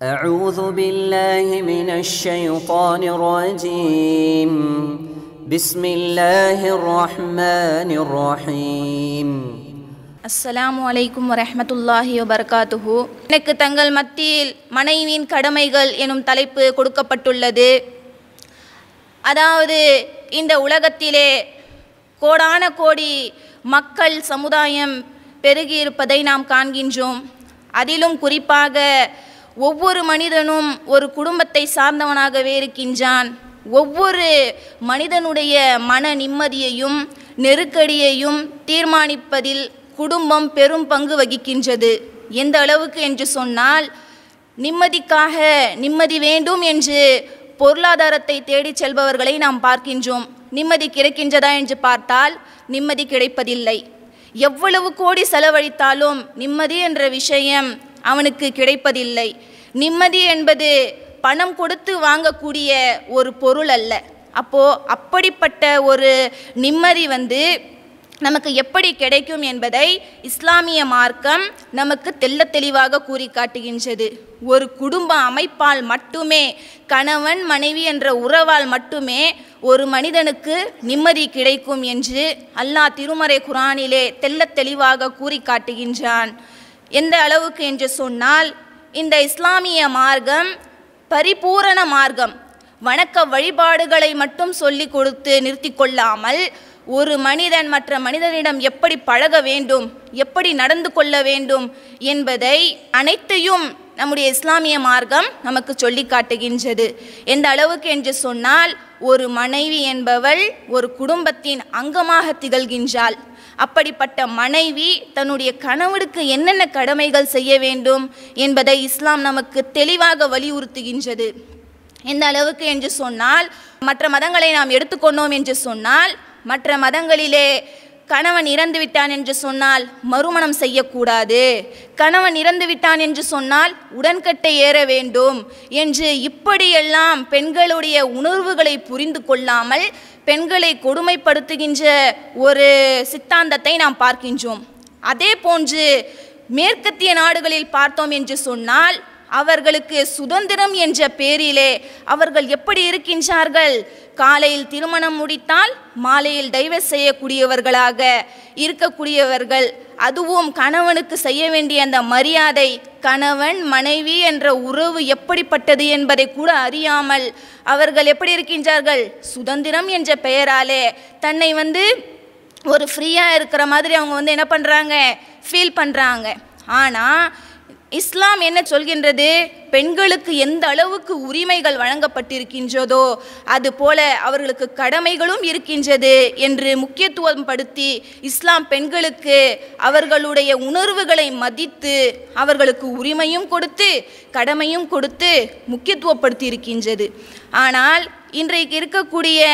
أعوذ بالله من الشيطان الرجيم بسم الله الرحمن الرحيم அஸ்ஸலாமு அலைக்கும் வரஹமத்துல்லாஹி வபர்காத்துஹு எனக்கு தங்கள் மத்தியில் மனைவியின் கடமைகள் எனும் தலைப்பு கொடுக்கப்பட்டுள்ளது அதாவது இந்த உலகத்திலே கோடான கோடி மக்கள் சமுதாயம் பெருகியிருப்பதை நாம் காண்கின்றோம் அதிலும் குறிப்பாக ஒவ்வொரு மனிதனும் ஒரு குடும்பத்தை சார்ந்தவனாகவே இருக்கின்றான் ஒவ்வொரு மனிதனுடைய மன நிம்மதியையும் நெருக்கடியையும் தீர்மானிப்பதில் குடும்பம் பெரும் பங்கு வகிக்கின்றது எந்த அளவுக்கு என்று சொன்னால் நிம்மதிக்காக நிம்மதி வேண்டும் என்று பொருளாதாரத்தை தேடிச் செல்பவர்களை நாம் பார்க்கின்றோம் நிம்மதி கிடைக்கின்றதா என்று பார்த்தால் நிம்மதி கிடைப்பதில்லை எவ்வளவு கோடி செலவழித்தாலும் நிம்மதி என்ற விஷயம் அவனுக்கு கிடைப்பதில்லை நிம்மதி என்பது பணம் கொடுத்து வாங்கக்கூடிய ஒரு பொருள் அல்ல அப்போது அப்படிப்பட்ட ஒரு நிம்மதி வந்து நமக்கு எப்படி கிடைக்கும் என்பதை இஸ்லாமிய மார்க்கம் நமக்கு தெல்ல தெளிவாக கூறி காட்டுகின்றது ஒரு குடும்ப அமைப்பால் மட்டுமே கணவன் மனைவி என்ற உறவால் மட்டுமே ஒரு மனிதனுக்கு நிம்மதி கிடைக்கும் என்று அல்லாஹ் திருமறை குரானிலே தெல்ல தெளிவாக கூறி காட்டுகின்றான் எந்த அளவுக்கு என்று சொன்னால் இந்த இஸ்லாமிய மார்க்கம் பரிபூரண மார்க்கம் வணக்க வழிபாடுகளை மட்டும் சொல்லி கொடுத்து நிறுத்தி கொள்ளாமல் ஒரு மனிதன் மற்ற மனிதனிடம் எப்படி பழக வேண்டும் எப்படி நடந்து கொள்ள வேண்டும் என்பதை அனைத்தையும் நம்முடைய இஸ்லாமிய மார்க்கம் நமக்கு சொல்லி காட்டுகின்றது எந்த அளவுக்கு என்று சொன்னால் ஒரு மனைவி என்பவள் ஒரு குடும்பத்தின் அங்கமாக திகழ்கின்றாள் அப்படிப்பட்ட மனைவி தன்னுடைய கணவனுக்கு என்னென்ன கடமைகள் செய்ய வேண்டும் என்பதை இஸ்லாம் நமக்கு தெளிவாக வலியுறுத்துகின்றது எந்த அளவுக்கு என்று சொன்னால் மற்ற மதங்களை நாம் எடுத்துக்கொண்டோம் என்று சொன்னால் மற்ற மதங்களிலே கணவன் இறந்து விட்டான் என்று சொன்னால் மறுமணம் செய்யக்கூடாது கணவன் இறந்து விட்டான் என்று சொன்னால் உடன்கட்டை ஏற வேண்டும் என்று இப்படியெல்லாம் பெண்களுடைய உணர்வுகளை புரிந்து கொள்ளாமல் பெண்களை கொடுமைப்படுத்துகின்ற ஒரு சித்தாந்தத்தை நாம் பார்க்கின்றோம் அதே போன்று மேற்கத்திய நாடுகளில் பார்த்தோம் என்று சொன்னால் அவர்களுக்கு சுதந்திரம் என்ற பேரிலே அவர்கள் எப்படி இருக்கின்றார்கள் காலையில் திருமணம் முடித்தால் மாலையில் டைவர்ஸ் செய்யக்கூடியவர்களாக இருக்கக்கூடியவர்கள் அதுவும் கணவனுக்கு செய்ய வேண்டிய அந்த மரியாதை கணவன் மனைவி என்ற உறவு எப்படிப்பட்டது என்பதை கூட அறியாமல் அவர்கள் எப்படி இருக்கின்றார்கள் சுதந்திரம் என்ற பெயராலே தன்னை வந்து ஒரு ஃப்ரீயாக இருக்கிற மாதிரி அவங்க வந்து என்ன பண்ணுறாங்க ஃபீல் பண்ணுறாங்க ஆனால் இஸ்லாம் என்ன சொல்கின்றது பெண்களுக்கு எந்த அளவுக்கு உரிமைகள் வழங்கப்பட்டிருக்கின்றதோ அதுபோல அவர்களுக்கு கடமைகளும் இருக்கின்றது என்று முக்கியத்துவம் படுத்தி இஸ்லாம் பெண்களுக்கு அவர்களுடைய உணர்வுகளை மதித்து அவர்களுக்கு உரிமையும் கொடுத்து கடமையும் கொடுத்து முக்கியத்துவப்படுத்தி இருக்கின்றது ஆனால் இன்றைக்கு இருக்கக்கூடிய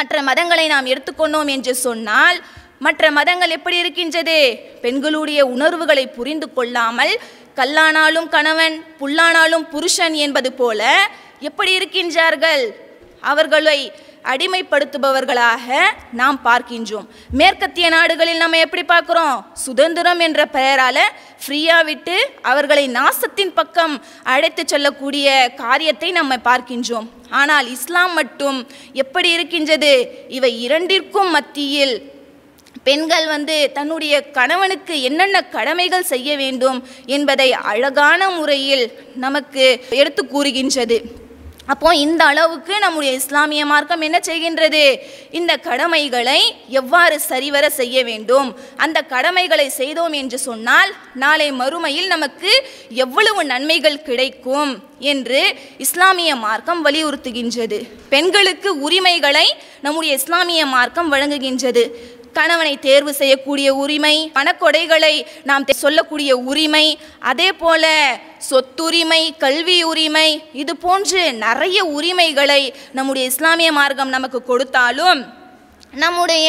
மற்ற மதங்களை நாம் எடுத்துக்கொண்டோம் என்று சொன்னால் மற்ற மதங்கள் எப்படி இருக்கின்றது பெண்களுடைய உணர்வுகளை புரிந்து கொள்ளாமல் கல்லானாலும் கணவன் புல்லானாலும் புருஷன் என்பது போல எப்படி இருக்கின்றார்கள் அவர்களை அடிமைப்படுத்துபவர்களாக நாம் பார்க்கின்றோம் மேற்கத்திய நாடுகளில் நம்ம எப்படி பார்க்குறோம் சுதந்திரம் என்ற பெயரால் ஃப்ரீயாக விட்டு அவர்களை நாசத்தின் பக்கம் அழைத்து செல்லக்கூடிய காரியத்தை நம்ம பார்க்கின்றோம் ஆனால் இஸ்லாம் மட்டும் எப்படி இருக்கின்றது இவை இரண்டிற்கும் மத்தியில் பெண்கள் வந்து தன்னுடைய கணவனுக்கு என்னென்ன கடமைகள் செய்ய வேண்டும் என்பதை அழகான முறையில் நமக்கு எடுத்து கூறுகின்றது அப்போ இந்த அளவுக்கு நம்முடைய இஸ்லாமிய மார்க்கம் என்ன செய்கின்றது இந்த கடமைகளை எவ்வாறு சரிவர செய்ய வேண்டும் அந்த கடமைகளை செய்தோம் என்று சொன்னால் நாளை மறுமையில் நமக்கு எவ்வளவு நன்மைகள் கிடைக்கும் என்று இஸ்லாமிய மார்க்கம் வலியுறுத்துகின்றது பெண்களுக்கு உரிமைகளை நம்முடைய இஸ்லாமிய மார்க்கம் வழங்குகின்றது கணவனை தேர்வு செய்யக்கூடிய உரிமை பணக்கொடைகளை நாம் சொல்லக்கூடிய உரிமை அதே போல சொத்துரிமை கல்வி உரிமை இது போன்று நிறைய உரிமைகளை நம்முடைய இஸ்லாமிய மார்க்கம் நமக்கு கொடுத்தாலும் நம்முடைய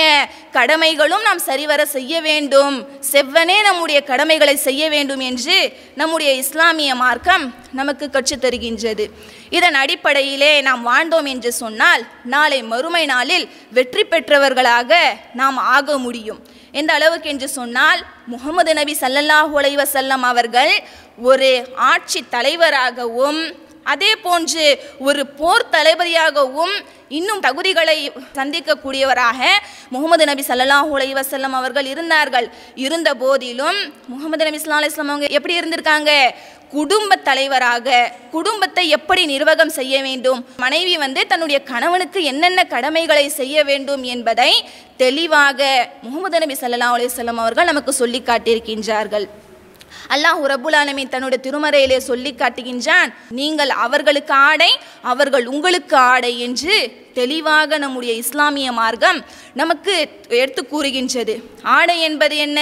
கடமைகளும் நாம் சரிவர செய்ய வேண்டும் செவ்வனே நம்முடைய கடமைகளை செய்ய வேண்டும் என்று நம்முடைய இஸ்லாமிய மார்க்கம் நமக்கு கற்றுத் தருகின்றது இதன் அடிப்படையிலே நாம் வாழ்ந்தோம் என்று சொன்னால் நாளை மறுமை நாளில் வெற்றி பெற்றவர்களாக நாம் ஆக முடியும் எந்த அளவுக்கு என்று சொன்னால் முகமது நபி சல்லல்லாஹு அலைவசல்லம் அவர்கள் ஒரு ஆட்சி தலைவராகவும் அதே போன்று ஒரு போர் தளபதியாகவும் இன்னும் தகுதிகளை சந்திக்கக்கூடியவராக முகமது நபி சல்லாஹூ அலி வசல்லம் அவர்கள் இருந்தார்கள் இருந்த போதிலும் முகமது நபி சல்லா அலுவலாம் அவங்க எப்படி இருந்திருக்காங்க குடும்ப தலைவராக குடும்பத்தை எப்படி நிர்வாகம் செய்ய வேண்டும் மனைவி வந்து தன்னுடைய கணவனுக்கு என்னென்ன கடமைகளை செய்ய வேண்டும் என்பதை தெளிவாக முகமது நபி சல்லா அலுவலம் அவர்கள் நமக்கு சொல்லி காட்டியிருக்கின்றார்கள் அல்லாஹ் ரபுலானமே தன்னுடைய திருமறையிலே சொல்லி காட்டுகின்றான் நீங்கள் அவர்களுக்கு ஆடை அவர்கள் உங்களுக்கு ஆடை என்று தெளிவாக நம்முடைய இஸ்லாமிய மார்க்கம் நமக்கு எடுத்து கூறுகின்றது ஆடை என்பது என்ன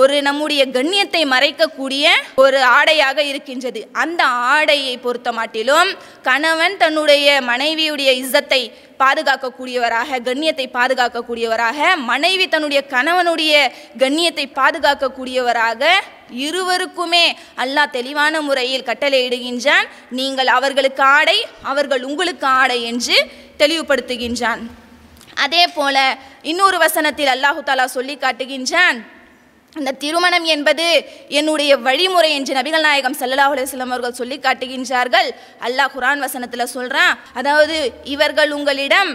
ஒரு நம்முடைய கண்ணியத்தை மறைக்கக்கூடிய ஒரு ஆடையாக இருக்கின்றது அந்த ஆடையை பொறுத்த மாட்டிலும் கணவன் தன்னுடைய மனைவியுடைய இஸ்ஸத்தை பாதுகாக்கக்கூடியவராக கண்ணியத்தை பாதுகாக்கக்கூடியவராக மனைவி தன்னுடைய கணவனுடைய கண்ணியத்தை பாதுகாக்கக்கூடியவராக இருவருக்குமே அல்லாஹ் தெளிவான முறையில் கட்டளையிடுகின்றான் நீங்கள் அவர்களுக்கு ஆடை அவர்கள் உங்களுக்கு ஆடை என்று தெளிவுபடுத்துகின்றான் அதே போல இன்னொரு வசனத்தில் அல்லாஹு தாலா சொல்லி காட்டுகின்றான் அந்த திருமணம் என்பது என்னுடைய வழிமுறை என்று நபிகள் நாயகம் சல்லாஹ் அலுவலம் அவர்கள் சொல்லி காட்டுகின்றார்கள் அல்லாஹ் குரான் வசனத்தில் சொல்கிறான் அதாவது இவர்கள் உங்களிடம்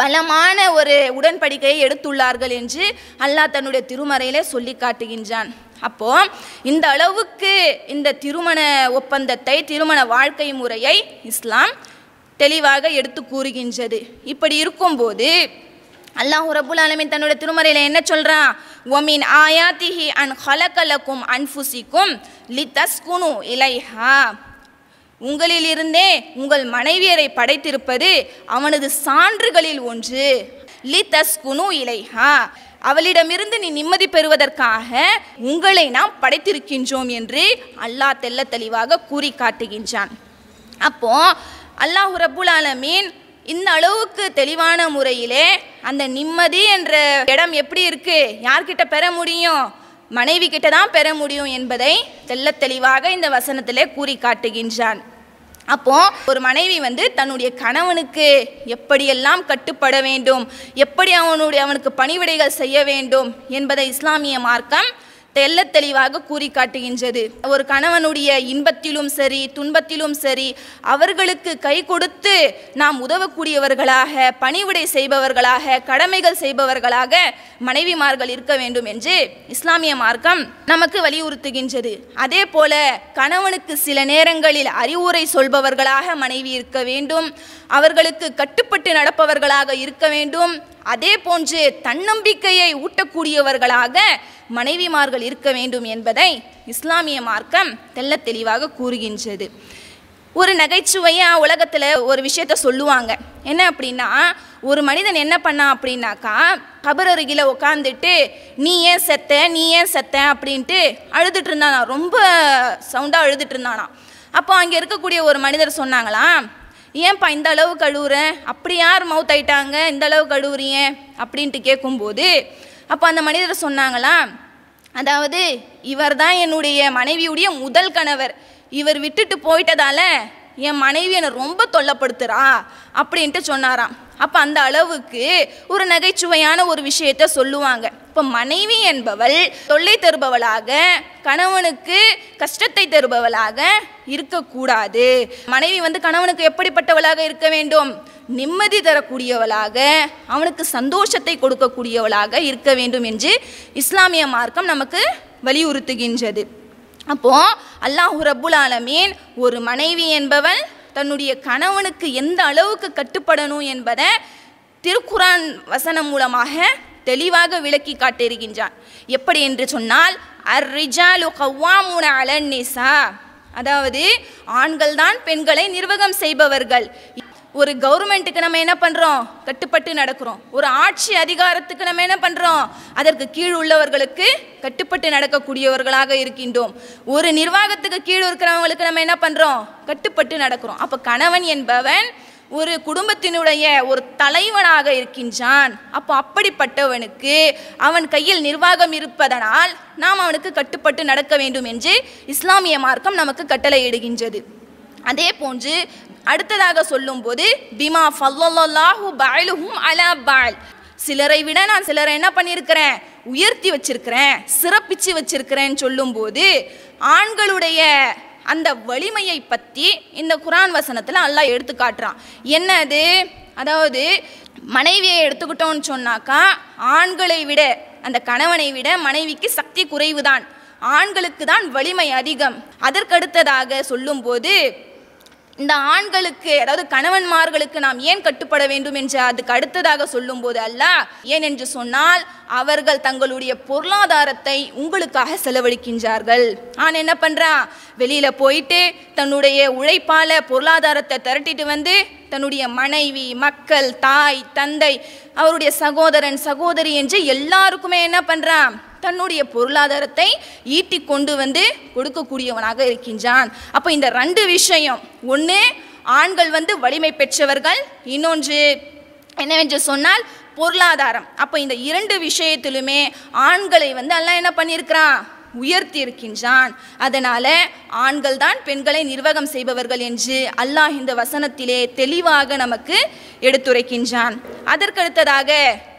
பலமான ஒரு உடன்படிக்கையை எடுத்துள்ளார்கள் என்று அல்லாஹ் தன்னுடைய திருமறையிலே சொல்லி காட்டுகின்றான் அப்போது இந்த அளவுக்கு இந்த திருமண ஒப்பந்தத்தை திருமண வாழ்க்கை முறையை இஸ்லாம் தெளிவாக எடுத்து கூறுகின்றது இப்படி இருக்கும்போது அல்லாஹ் ரபுல் அலமின் தன்னுடைய திருமறையில் என்ன சொல்கிறான் ஒமின் ஆயாத்திஹி அன் ஹலகலக்கும் அன்ஃபுசிக்கும் லி தஸ்குனு இலைஹா உங்களிலிருந்தே உங்கள் மனைவியரை படைத்திருப்பது அவனது சான்றுகளில் ஒன்று லி இலைஹா அவளிடமிருந்து நீ நிம்மதி பெறுவதற்காக உங்களை நாம் படைத்திருக்கின்றோம் என்று அல்லாஹ் தெல்ல தெளிவாக கூறி காட்டுகின்றான் அப்போ அல்லாஹு ரபுல் ஆலமீன் இந்த அளவுக்கு தெளிவான முறையிலே அந்த நிம்மதி என்ற இடம் எப்படி இருக்குது யார்கிட்ட பெற முடியும் மனைவி கிட்ட தான் பெற முடியும் என்பதை தெல்ல தெளிவாக இந்த வசனத்திலே கூறி காட்டுகின்றான் அப்போது ஒரு மனைவி வந்து தன்னுடைய கணவனுக்கு எப்படியெல்லாம் கட்டுப்பட வேண்டும் எப்படி அவனுடைய அவனுக்கு பணிவிடைகள் செய்ய வேண்டும் என்பதை இஸ்லாமிய மார்க்கம் தெல்ல தெளிவாக கூறி காட்டுகின்றது ஒரு கணவனுடைய இன்பத்திலும் சரி துன்பத்திலும் சரி அவர்களுக்கு கை கொடுத்து நாம் உதவக்கூடியவர்களாக பணிவிடை செய்பவர்களாக கடமைகள் செய்பவர்களாக மனைவிமார்கள் இருக்க வேண்டும் என்று இஸ்லாமிய மார்க்கம் நமக்கு வலியுறுத்துகின்றது அதே போல கணவனுக்கு சில நேரங்களில் அறிவுரை சொல்பவர்களாக மனைவி இருக்க வேண்டும் அவர்களுக்கு கட்டுப்பட்டு நடப்பவர்களாக இருக்க வேண்டும் அதே போன்று தன்னம்பிக்கையை ஊட்டக்கூடியவர்களாக மனைவிமார்கள் இருக்க வேண்டும் என்பதை இஸ்லாமிய மார்க்கம் தெல்ல தெளிவாக கூறுகின்றது ஒரு நகைச்சுவையாக உலகத்தில் ஒரு விஷயத்த சொல்லுவாங்க என்ன அப்படின்னா ஒரு மனிதன் என்ன பண்ணான் அப்படின்னாக்கா கபர் அருகில் உட்காந்துட்டு நீ ஏன் செத்த நீ ஏன் செத்த அப்படின்ட்டு அழுதுட்டு இருந்தானா ரொம்ப சவுண்டாக அழுதுட்டு இருந்தானா அப்போ அங்கே இருக்கக்கூடிய ஒரு மனிதர் சொன்னாங்களாம் ஏன்ப்பா இந்த அளவு கழுவுறேன் அப்படி யார் மவுத் ஆயிட்டாங்க இந்த அளவு கழுவுறீங்க அப்படின்ட்டு கேட்கும்போது அப்போ அந்த மனிதர் சொன்னாங்களா அதாவது இவர் தான் என்னுடைய மனைவியுடைய முதல் கணவர் இவர் விட்டுட்டு போயிட்டதால என் மனைவி என்னை ரொம்ப தொல்லப்படுத்துகிறா அப்படின்ட்டு சொன்னாராம் அப்போ அந்த அளவுக்கு ஒரு நகைச்சுவையான ஒரு விஷயத்த சொல்லுவாங்க இப்போ மனைவி என்பவள் தொல்லை தருபவளாக கணவனுக்கு கஷ்டத்தை தருபவளாக இருக்கக்கூடாது மனைவி வந்து கணவனுக்கு எப்படிப்பட்டவளாக இருக்க வேண்டும் நிம்மதி தரக்கூடியவளாக அவனுக்கு சந்தோஷத்தை கொடுக்கக்கூடியவளாக இருக்க வேண்டும் என்று இஸ்லாமிய மார்க்கம் நமக்கு வலியுறுத்துகின்றது அப்போது அல்லாஹு ரபுல் ஆலமீன் ஒரு மனைவி என்பவள் தன்னுடைய கணவனுக்கு எந்த அளவுக்கு கட்டுப்படணும் என்பதை திருக்குரான் வசனம் மூலமாக தெளிவாக விளக்கி காட்டியிருக்கின்றான் எப்படி என்று சொன்னால் அர் ரிஜாலு கவ்வாமுன அலன்னிசா அதாவது ஆண்கள்தான் பெண்களை நிர்வாகம் செய்பவர்கள் ஒரு கவர்மெண்ட்டுக்கு நம்ம என்ன பண்ணுறோம் கட்டுப்பட்டு நடக்கிறோம் ஒரு ஆட்சி அதிகாரத்துக்கு நம்ம என்ன பண்ணுறோம் அதற்கு கீழ் உள்ளவர்களுக்கு கட்டுப்பட்டு நடக்கக்கூடியவர்களாக இருக்கின்றோம் ஒரு நிர்வாகத்துக்கு கீழ் இருக்கிறவங்களுக்கு நம்ம என்ன பண்ணுறோம் கட்டுப்பட்டு நடக்கிறோம் அப்போ கணவன் என்பவன் ஒரு குடும்பத்தினுடைய ஒரு தலைவனாக இருக்கின்றான் அப்போ அப்படிப்பட்டவனுக்கு அவன் கையில் நிர்வாகம் இருப்பதனால் நாம் அவனுக்கு கட்டுப்பட்டு நடக்க வேண்டும் என்று இஸ்லாமிய மார்க்கம் நமக்கு கட்டளையிடுகின்றது அதே போன்று அடுத்ததாக சொல்லும்போது பிமா ஃபல்லாஹு பாயிலுஹும் அலா பால் சிலரை விட நான் சிலரை என்ன பண்ணியிருக்கிறேன் உயர்த்தி வச்சிருக்கிறேன் சிறப்பிச்சு வச்சிருக்கிறேன்னு சொல்லும்போது ஆண்களுடைய அந்த வலிமையை பற்றி இந்த குரான் வசனத்தில் அல்லா எடுத்து காட்டுறான் என்னது அதாவது மனைவியை எடுத்துக்கிட்டோன்னு சொன்னாக்கா ஆண்களை விட அந்த கணவனை விட மனைவிக்கு சக்தி குறைவுதான் ஆண்களுக்கு தான் வலிமை அதிகம் அதற்கடுத்ததாக சொல்லும்போது இந்த ஆண்களுக்கு அதாவது கணவன்மார்களுக்கு நாம் ஏன் கட்டுப்பட வேண்டும் என்று அதுக்கு அடுத்ததாக சொல்லும்போது அல்ல ஏன் என்று சொன்னால் அவர்கள் தங்களுடைய பொருளாதாரத்தை உங்களுக்காக செலவழிக்கின்றார்கள் ஆனால் என்ன பண்ணுறா வெளியில் போயிட்டு தன்னுடைய உழைப்பால் பொருளாதாரத்தை திரட்டிட்டு வந்து தன்னுடைய மனைவி மக்கள் தாய் தந்தை அவருடைய சகோதரன் சகோதரி என்று எல்லாருக்குமே என்ன பண்ணுறான் தன்னுடைய பொருளாதாரத்தை ஈட்டி கொண்டு வந்து கொடுக்கக்கூடியவனாக இருக்கின்றான் அப்போ இந்த ரெண்டு விஷயம் ஒன்று ஆண்கள் வந்து வலிமை பெற்றவர்கள் இன்னொன்று என்னவென்று சொன்னால் பொருளாதாரம் அப்போ இந்த இரண்டு விஷயத்திலுமே ஆண்களை வந்து எல்லாம் என்ன பண்ணியிருக்கிறான் உயர்த்தி இருக்கின்றான் அதனால் ஆண்கள் தான் பெண்களை நிர்வாகம் செய்பவர்கள் என்று அல்லாஹ் இந்த வசனத்திலே தெளிவாக நமக்கு எடுத்துரைக்கின்றான் அதற்கடுத்ததாக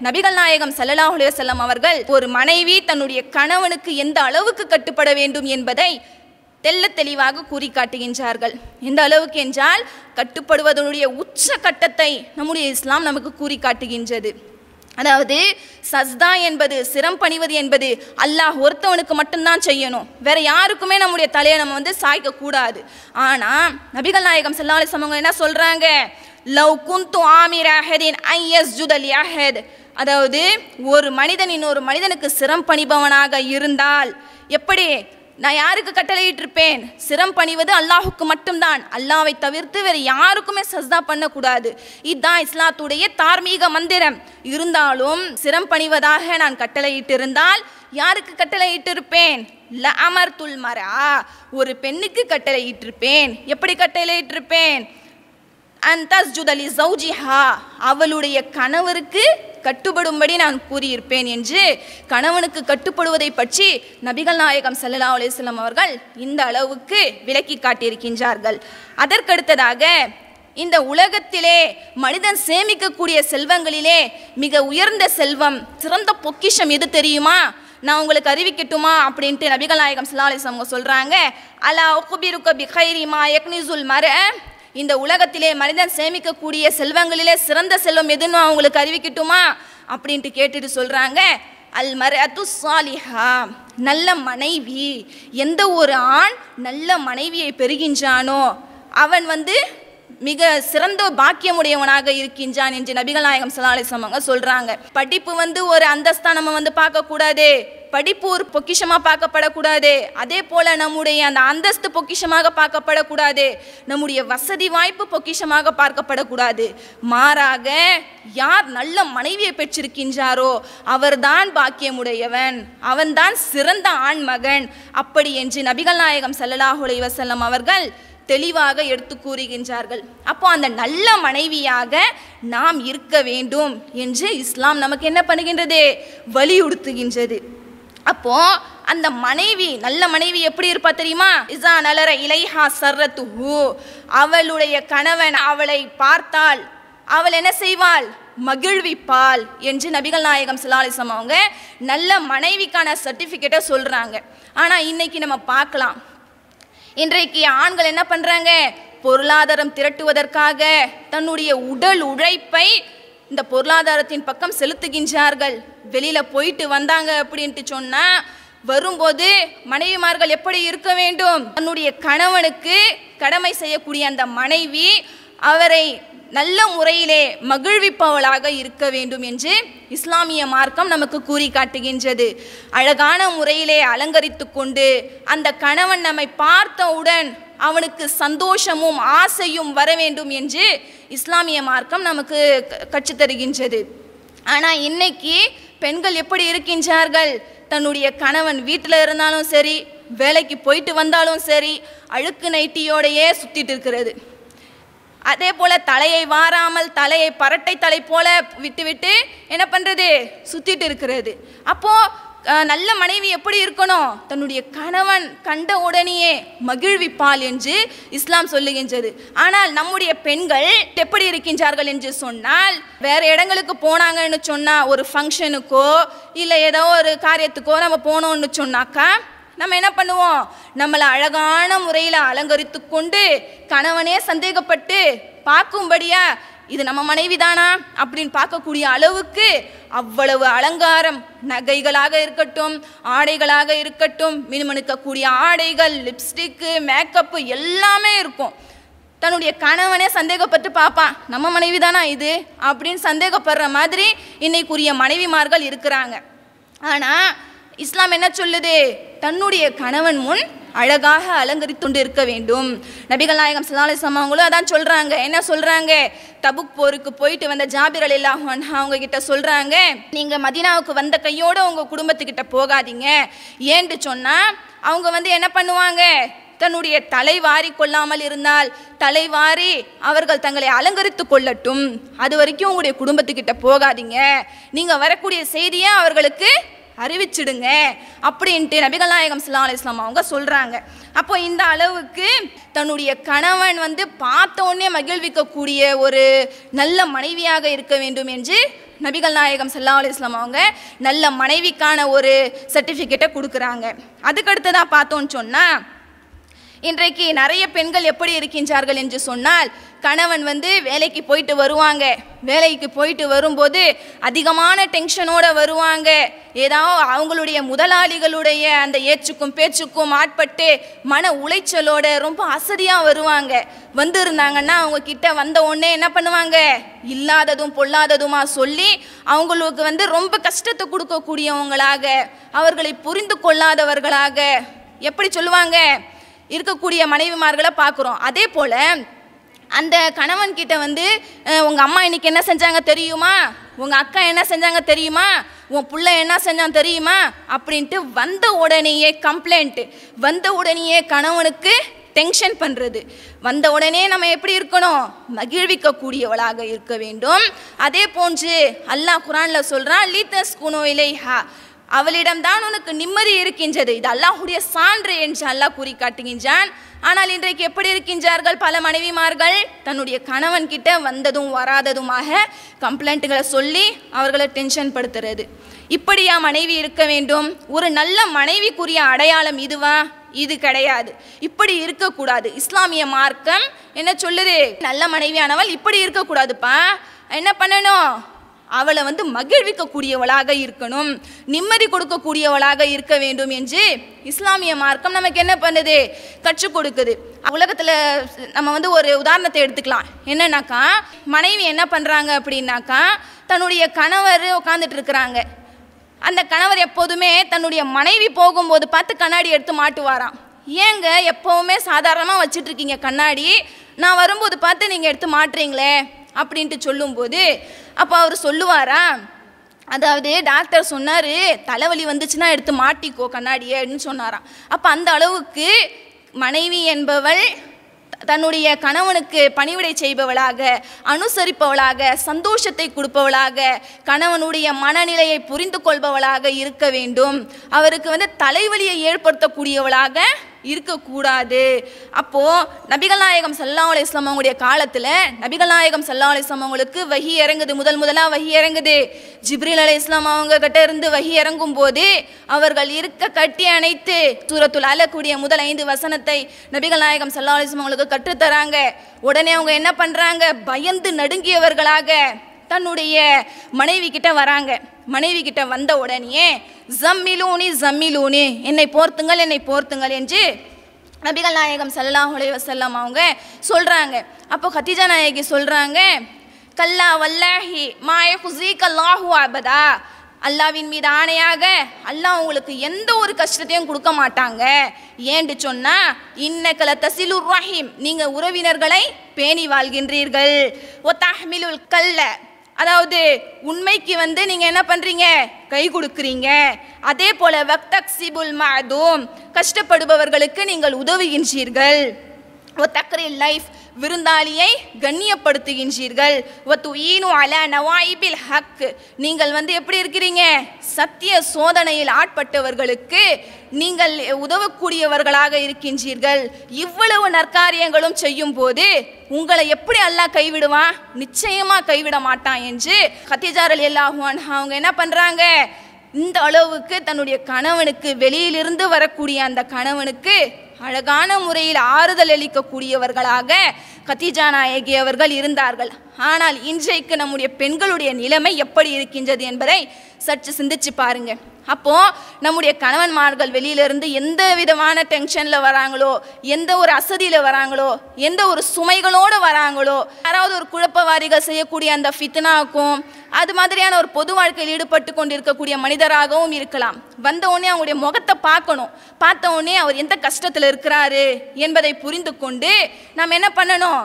நபிகள் நாயகம் சல்லாஹுலே செல்லம் அவர்கள் ஒரு மனைவி தன்னுடைய கணவனுக்கு எந்த அளவுக்கு கட்டுப்பட வேண்டும் என்பதை தெல்ல தெளிவாக கூறி காட்டுகின்றார்கள் எந்த அளவுக்கு என்றால் கட்டுப்படுவதனுடைய உச்ச கட்டத்தை நம்முடைய இஸ்லாம் நமக்கு கூறி காட்டுகின்றது அதாவது சஸ்தா என்பது சிரம் பணிவது என்பது அல்லாஹ் ஒருத்தவனுக்கு மட்டும்தான் செய்யணும் வேற யாருக்குமே நம்முடைய தலையை நம்ம வந்து சாய்க்க கூடாது ஆனால் நபிகள் நாயகம் செல்லாலை சமங்க என்ன சொல்றாங்க லவ் குந்து ஆமீர் அஹதின் ஐஎஸ் ஜுதலி அஹத் அதாவது ஒரு மனிதன் இன்னொரு மனிதனுக்கு சிரம் பணிபவனாக இருந்தால் எப்படி நான் யாருக்கு கட்டளையிட்டிருப்பேன் சிரம் பணிவது அல்லாஹுக்கு மட்டும்தான் அல்லாவை தவிர்த்து வேறு யாருக்குமே சஸ்தா பண்ணக்கூடாது இதுதான் இஸ்லாத்துடைய தார்மீக மந்திரம் இருந்தாலும் சிரம் பணிவதாக நான் கட்டளையிட்டிருந்தால் யாருக்கு கட்டளையிட்டிருப்பேன் ல அமர் துல்மரா ஒரு பெண்ணுக்கு கட்டளையிட்டிருப்பேன் எப்படி கட்டளையிட்டிருப்பேன் அந்தஸ் சௌஜிஹா அவளுடைய கணவருக்கு கட்டுப்படும்படி நான் கூறியிருப்பேன் என்று கணவனுக்கு கட்டுப்படுவதை பற்றி நபிகள் நாயகம் சல்லா அலிஸ்லாம் அவர்கள் இந்த அளவுக்கு விளக்கி காட்டியிருக்கின்றார்கள் அதற்கடுத்ததாக இந்த உலகத்திலே மனிதன் சேமிக்கக்கூடிய செல்வங்களிலே மிக உயர்ந்த செல்வம் சிறந்த பொக்கிஷம் எது தெரியுமா நான் உங்களுக்கு அறிவிக்கட்டுமா அப்படின்ட்டு நபிகள் நாயகம் சல்லாஹ் அவங்க சொல்கிறாங்க அலா உகுபிருக்க பிஹைரிமா எக்னிசுல் மர இந்த உலகத்திலே மனிதன் சேமிக்கக்கூடிய செல்வங்களிலே சிறந்த செல்வம் எதுன்னு அவங்களுக்கு அறிவிக்கட்டுமா அப்படின்ட்டு கேட்டுட்டு சொல்கிறாங்க அல் மரத்து சாலிஹா நல்ல மனைவி எந்த ஒரு ஆண் நல்ல மனைவியை பெறுகின்றானோ அவன் வந்து மிக சிறந்த பாக்கியமுடையவனாக இருக்கின்றான் என்று நபிகள் நாயகம் சலாலை சமங்க சொல்றாங்க படிப்பு வந்து ஒரு அந்தஸ்தா நம்ம வந்து பார்க்கக்கூடாது படிப்பு ஒரு பொக்கிஷமாக பார்க்கப்படக்கூடாது அதே போல நம்முடைய அந்த அந்தஸ்து பொக்கிஷமாக பார்க்கப்படக்கூடாது நம்முடைய வசதி வாய்ப்பு பொக்கிஷமாக பார்க்கப்படக்கூடாது மாறாக யார் நல்ல மனைவியை பெற்றிருக்கின்றாரோ அவர்தான் பாக்கியமுடையவன் அவன்தான் சிறந்த ஆண்மகன் அப்படி என்று நபிகள் நாயகம் சல்லல்லாஹுலை வசல்லம் அவர்கள் தெளிவாக எடுத்து கூறுகின்றார்கள் அப்போ அந்த நல்ல மனைவியாக நாம் இருக்க வேண்டும் என்று இஸ்லாம் நமக்கு என்ன பண்ணுகின்றது வலியுறுத்துகின்றது அப்போ அந்த மனைவி நல்ல மனைவி எப்படி இருப்பா தெரியுமா இசா நலர இலைஹா சர்ரத்து அவளுடைய கணவன் அவளை பார்த்தால் அவள் என்ன செய்வாள் மகிழ்விப்பாள் என்று நபிகள் நாயகம் சிலாலிசம் அவங்க நல்ல மனைவிக்கான சர்டிஃபிகேட்டை சொல்கிறாங்க ஆனால் இன்றைக்கி நம்ம பார்க்கலாம் இன்றைக்கு ஆண்கள் என்ன பண்ணுறாங்க பொருளாதாரம் திரட்டுவதற்காக தன்னுடைய உடல் உழைப்பை இந்த பொருளாதாரத்தின் பக்கம் செலுத்துகின்றார்கள் வெளியில் போயிட்டு வந்தாங்க அப்படின்ட்டு சொன்னால் வரும்போது மனைவிமார்கள் எப்படி இருக்க வேண்டும் தன்னுடைய கணவனுக்கு கடமை செய்யக்கூடிய அந்த மனைவி அவரை நல்ல முறையிலே மகிழ்விப்பவளாக இருக்க வேண்டும் என்று இஸ்லாமிய மார்க்கம் நமக்கு கூறி காட்டுகின்றது அழகான முறையிலே அலங்கரித்து கொண்டு அந்த கணவன் நம்மை பார்த்தவுடன் அவனுக்கு சந்தோஷமும் ஆசையும் வர வேண்டும் என்று இஸ்லாமிய மார்க்கம் நமக்கு கற்றுத்தருகின்றது ஆனால் இன்னைக்கு பெண்கள் எப்படி இருக்கின்றார்கள் தன்னுடைய கணவன் வீட்டில் இருந்தாலும் சரி வேலைக்கு போயிட்டு வந்தாலும் சரி அழுக்கு நைட்டியோடையே சுற்றிட்டு இருக்கிறது அதே போல் தலையை வாராமல் தலையை பரட்டை தலை போல விட்டுவிட்டு என்ன பண்ணுறது சுற்றிட்டு இருக்கிறது அப்போது நல்ல மனைவி எப்படி இருக்கணும் தன்னுடைய கணவன் கண்ட உடனேயே மகிழ்விப்பாள் என்று இஸ்லாம் சொல்லுகின்றது ஆனால் நம்முடைய பெண்கள் எப்படி இருக்கின்றார்கள் என்று சொன்னால் வேறு இடங்களுக்கு போனாங்கன்னு சொன்னால் ஒரு ஃபங்க்ஷனுக்கோ இல்லை ஏதோ ஒரு காரியத்துக்கோ நம்ம போனோம்னு சொன்னாக்கா நம்ம என்ன பண்ணுவோம் நம்மளை அழகான முறையில் அலங்கரித்து கொண்டு கணவனே சந்தேகப்பட்டு பார்க்கும்படியா இது நம்ம மனைவி தானா அப்படின்னு பார்க்கக்கூடிய அளவுக்கு அவ்வளவு அலங்காரம் நகைகளாக இருக்கட்டும் ஆடைகளாக இருக்கட்டும் மினுமணுக்கக்கூடிய ஆடைகள் லிப்ஸ்டிக்கு மேக்கப்பு எல்லாமே இருக்கும் தன்னுடைய கணவனே சந்தேகப்பட்டு பார்ப்பான் நம்ம மனைவி தானா இது அப்படின்னு சந்தேகப்படுற மாதிரி இன்னைக்குரிய மனைவிமார்கள் இருக்கிறாங்க ஆனால் இஸ்லாம் என்ன சொல்லுது தன்னுடைய கணவன் முன் அழகாக அலங்கரித்துண்டு இருக்க வேண்டும் நபிகள் நாயகம் சல்லாலிஸ்லாம் அவங்களும் அதான் சொல்கிறாங்க என்ன சொல்கிறாங்க தபுக் போருக்கு போயிட்டு வந்த ஜாபிர் அலி அல்லாஹன் அவங்க கிட்ட சொல்கிறாங்க நீங்கள் மதினாவுக்கு வந்த கையோடு உங்கள் குடும்பத்துக்கிட்ட போகாதீங்க ஏன்ட்டு சொன்னால் அவங்க வந்து என்ன பண்ணுவாங்க தன்னுடைய தலைவாரி கொள்ளாமல் இருந்தால் தலைவாரி அவர்கள் தங்களை அலங்கரித்து கொள்ளட்டும் அது வரைக்கும் உங்களுடைய குடும்பத்துக்கிட்ட போகாதீங்க நீங்கள் வரக்கூடிய செய்தியை அவர்களுக்கு அறிவிச்சிடுங்க அப்படின்ட்டு நபிகள் நாயகம் அலி இஸ்லாம் அவங்க சொல்கிறாங்க அப்போ இந்த அளவுக்கு தன்னுடைய கணவன் வந்து பார்த்தோன்னே மகிழ்விக்கக்கூடிய ஒரு நல்ல மனைவியாக இருக்க வேண்டும் என்று நபிகள் நாயகம் சல்லா இஸ்லாம் அவங்க நல்ல மனைவிக்கான ஒரு சர்டிஃபிகேட்டை கொடுக்குறாங்க அதுக்கடுத்ததாக பார்த்தோன்னு சொன்னால் இன்றைக்கு நிறைய பெண்கள் எப்படி இருக்கின்றார்கள் என்று சொன்னால் கணவன் வந்து வேலைக்கு போயிட்டு வருவாங்க வேலைக்கு போயிட்டு வரும்போது அதிகமான டென்ஷனோடு வருவாங்க ஏதோ அவங்களுடைய முதலாளிகளுடைய அந்த ஏச்சுக்கும் பேச்சுக்கும் ஆட்பட்டு மன உளைச்சலோட ரொம்ப அசதியாக வருவாங்க வந்திருந்தாங்கன்னா அவங்க கிட்ட வந்த உடனே என்ன பண்ணுவாங்க இல்லாததும் பொல்லாததுமா சொல்லி அவங்களுக்கு வந்து ரொம்ப கஷ்டத்தை கொடுக்கக்கூடியவங்களாக அவர்களை புரிந்து கொள்ளாதவர்களாக எப்படி சொல்லுவாங்க இருக்கக்கூடிய மனைவிமார்களை பார்க்குறோம் அதே போல் அந்த கணவன்கிட்ட வந்து உங்கள் அம்மா இன்றைக்கி என்ன செஞ்சாங்க தெரியுமா உங்கள் அக்கா என்ன செஞ்சாங்க தெரியுமா உன் பிள்ளை என்ன செஞ்சான் தெரியுமா அப்படின்ட்டு வந்த உடனேயே கம்ப்ளைண்ட்டு வந்த உடனேயே கணவனுக்கு டென்ஷன் பண்ணுறது வந்த உடனே நம்ம எப்படி இருக்கணும் மகிழ்விக்கக்கூடியவளாக இருக்க வேண்டும் அதே போன்று அல்லாஹ் குரானில் சொல்கிறான் லீத்தஸ் குனோ இலேஹா அவளிடம்தான் உனக்கு நிம்மதி இருக்கின்றது இது அல்லாஹுடைய சான்று என்று அல்லாஹ் கூறி காட்டுகின்றான் ஆனால் இன்றைக்கு எப்படி இருக்கின்றார்கள் பல மனைவிமார்கள் தன்னுடைய கணவன் கிட்ட வந்ததும் வராததுமாக கம்ப்ளைண்ட்டுகளை சொல்லி அவர்களை டென்ஷன் படுத்துறது இப்படியா மனைவி இருக்க வேண்டும் ஒரு நல்ல மனைவிக்குரிய அடையாளம் இதுவா இது கிடையாது இப்படி இருக்கக்கூடாது இஸ்லாமிய மார்க்கம் என்ன சொல்லுது நல்ல மனைவியானவள் இப்படி இருக்கக்கூடாதுப்பா என்ன பண்ணணும் அவளை வந்து மகிழ்விக்கக்கூடியவளாக இருக்கணும் நிம்மதி கொடுக்கக்கூடியவளாக இருக்க வேண்டும் என்று இஸ்லாமிய மார்க்கம் நமக்கு என்ன பண்ணுது கற்றுக் கொடுக்குது உலகத்தில் நம்ம வந்து ஒரு உதாரணத்தை எடுத்துக்கலாம் என்னன்னாக்கா மனைவி என்ன பண்ணுறாங்க அப்படின்னாக்கா தன்னுடைய கணவர் உட்காந்துட்டு இருக்கிறாங்க அந்த கணவர் எப்போதுமே தன்னுடைய மனைவி போகும்போது பார்த்து கண்ணாடி எடுத்து மாட்டுவாராம் ஏங்க எப்போவுமே சாதாரணமாக வச்சுட்ருக்கீங்க கண்ணாடி நான் வரும்போது பார்த்து நீங்கள் எடுத்து மாட்டுறீங்களே அப்படின்ட்டு சொல்லும்போது அப்போ அவர் சொல்லுவாரா அதாவது டாக்டர் சொன்னார் தலைவலி வந்துச்சுன்னா எடுத்து மாட்டிக்கோ கண்ணாடியை அப்படின்னு சொன்னாராம் அப்போ அந்த அளவுக்கு மனைவி என்பவள் தன்னுடைய கணவனுக்கு பணிவிடை செய்பவளாக அனுசரிப்பவளாக சந்தோஷத்தை கொடுப்பவளாக கணவனுடைய மனநிலையை புரிந்து கொள்பவளாக இருக்க வேண்டும் அவருக்கு வந்து தலைவலியை ஏற்படுத்தக்கூடியவளாக இருக்கக்கூடாது அப்போது நபிகள் நாயகம் சல்லா அலி இஸ்லாம் அவங்களுடைய காலத்தில் நபிகள் நாயகம் சல்லா அலி இஸ்லாம் அவங்களுக்கு வகி இறங்குது முதல் முதலாக வகி இறங்குது ஜிப்ரில் அலி இஸ்லாம் அவங்க கிட்ட இருந்து வகி இறங்கும் போது அவர்கள் இருக்க கட்டி அணைத்து தூரத்தில் அழக்கூடிய முதல் ஐந்து வசனத்தை நபிகள் நாயகம் சல்லா அலி இஸ்லாம் அவங்களுக்கு கற்றுத்தராங்க உடனே அவங்க என்ன பண்ணுறாங்க பயந்து நடுங்கியவர்களாக தன்னுடைய மனைவி கிட்ட வராங்க மனைவி கிட்ட வந்த உடனே ஜம்மிலூனி ஜம்மிலூனி என்னை போர்த்துங்கள் என்னை போர்த்துங்கள் என்று நபிகள் நாயகம் சல்லாஹ் செல்லம் அவங்க சொல்கிறாங்க அப்போ ஹத்திஜா நாயகி சொல்கிறாங்க கல்லா வல்லாஹி மாய குசீக் கல்லாஹு அபதா அல்லாவின் மீது ஆணையாக அல்லாஹ் உங்களுக்கு எந்த ஒரு கஷ்டத்தையும் கொடுக்க மாட்டாங்க ஏன்னு சொன்னால் இன்னக்கல தசிலுர் ரஹீம் நீங்கள் உறவினர்களை பேணி வாழ்கின்றீர்கள் ஒ தஹ்மிலுல் கல்ல அதாவது உண்மைக்கு வந்து நீங்கள் என்ன பண்ணுறீங்க கை கொடுக்குறீங்க அதே போல் வக்தக்சிபுல் மாதூம் கஷ்டப்படுபவர்களுக்கு நீங்கள் உதவுகின்றீர்கள் ஒரு தக்ரில் லைஃப் விருந்தாளியை கண்ணியப்படுத்துகின்றீர்கள் ஹக் நீங்கள் வந்து எப்படி இருக்கிறீங்க சத்திய சோதனையில் ஆட்பட்டவர்களுக்கு நீங்கள் உதவக்கூடியவர்களாக இருக்கின்றீர்கள் இவ்வளவு நற்காரியங்களும் செய்யும் போது உங்களை எப்படி அல்லாஹ் கைவிடுவான் நிச்சயமாக கைவிட மாட்டான் என்று கத்திஜாரல் எல்லா அவங்க என்ன பண்ணுறாங்க இந்த அளவுக்கு தன்னுடைய கணவனுக்கு வெளியிலிருந்து வரக்கூடிய அந்த கணவனுக்கு அழகான முறையில் ஆறுதல் அளிக்கக்கூடியவர்களாக கத்திஜா நாயகி அவர்கள் இருந்தார்கள் ஆனால் இன்றைக்கு நம்முடைய பெண்களுடைய நிலைமை எப்படி இருக்கின்றது என்பதை சற்று சிந்திச்சு பாருங்க அப்போ நம்முடைய கணவன்மார்கள் வெளியிலிருந்து எந்த விதமான டென்ஷனில் வராங்களோ எந்த ஒரு அசதியில் வராங்களோ எந்த ஒரு சுமைகளோடு வராங்களோ யாராவது ஒரு குழப்பவாரிகள் செய்யக்கூடிய அந்த ஃபித்னாக்கும் அது மாதிரியான ஒரு பொது வாழ்க்கையில் ஈடுபட்டு கொண்டு இருக்கக்கூடிய மனிதராகவும் இருக்கலாம் வந்த உடனே அவங்களுடைய முகத்தை பார்க்கணும் பார்த்த உடனே அவர் எந்த கஷ்டத்தில் இருக்கிறாரு என்பதை புரிந்து கொண்டு நாம் என்ன பண்ணணும்